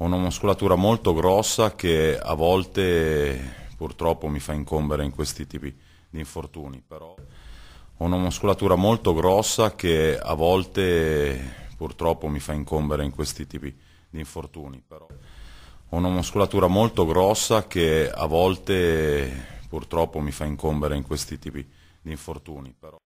Ho una muscolatura molto grossa che a volte purtroppo mi fa incombere in questi tipi di infortuni, però ho una muscolatura molto grossa che a volte purtroppo mi fa incombere in questi tipi di infortuni, però ho una muscolatura molto grossa che a volte purtroppo mi fa incombere in questi tipi di infortuni. Però.